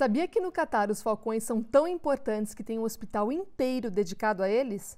Sabia que no Catar os falcões são tão importantes que tem um hospital inteiro dedicado a eles?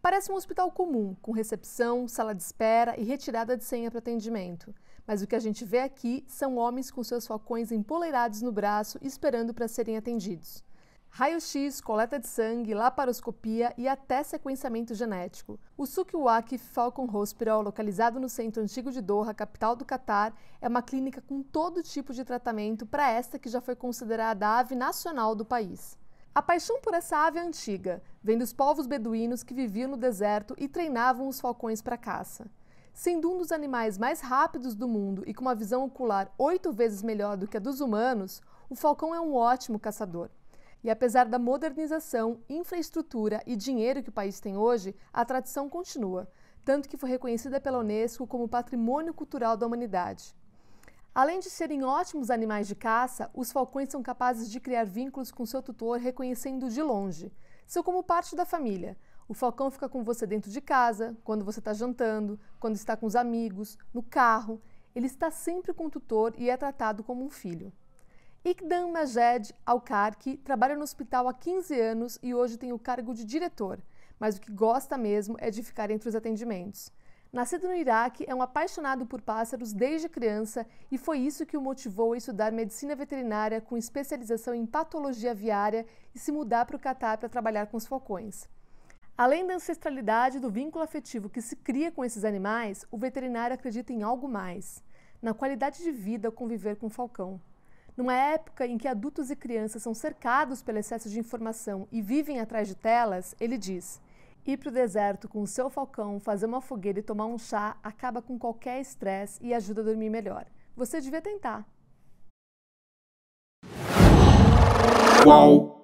Parece um hospital comum, com recepção, sala de espera e retirada de senha para atendimento. Mas o que a gente vê aqui são homens com seus falcões empoleirados no braço esperando para serem atendidos raio-x, coleta de sangue, laparoscopia e até sequenciamento genético. O Sukiwaki Falcon Hospital, localizado no centro antigo de Doha, capital do Catar, é uma clínica com todo tipo de tratamento para esta que já foi considerada a ave nacional do país. A paixão por essa ave é antiga, vem dos povos beduínos que viviam no deserto e treinavam os falcões para caça. Sendo um dos animais mais rápidos do mundo e com uma visão ocular oito vezes melhor do que a dos humanos, o falcão é um ótimo caçador. E apesar da modernização, infraestrutura e dinheiro que o país tem hoje, a tradição continua, tanto que foi reconhecida pela Unesco como Patrimônio Cultural da Humanidade. Além de serem ótimos animais de caça, os falcões são capazes de criar vínculos com seu tutor reconhecendo de longe. São como parte da família. O falcão fica com você dentro de casa, quando você está jantando, quando está com os amigos, no carro. Ele está sempre com o tutor e é tratado como um filho. Ikdam Majed Alkarki trabalha no hospital há 15 anos e hoje tem o cargo de diretor, mas o que gosta mesmo é de ficar entre os atendimentos. Nascido no Iraque, é um apaixonado por pássaros desde criança e foi isso que o motivou a estudar medicina veterinária com especialização em patologia aviária e se mudar para o Catar para trabalhar com os falcões. Além da ancestralidade e do vínculo afetivo que se cria com esses animais, o veterinário acredita em algo mais, na qualidade de vida ao conviver com o falcão. Numa época em que adultos e crianças são cercados pelo excesso de informação e vivem atrás de telas, ele diz: ir para o deserto com o seu falcão, fazer uma fogueira e tomar um chá acaba com qualquer estresse e ajuda a dormir melhor. Você devia tentar. Qual?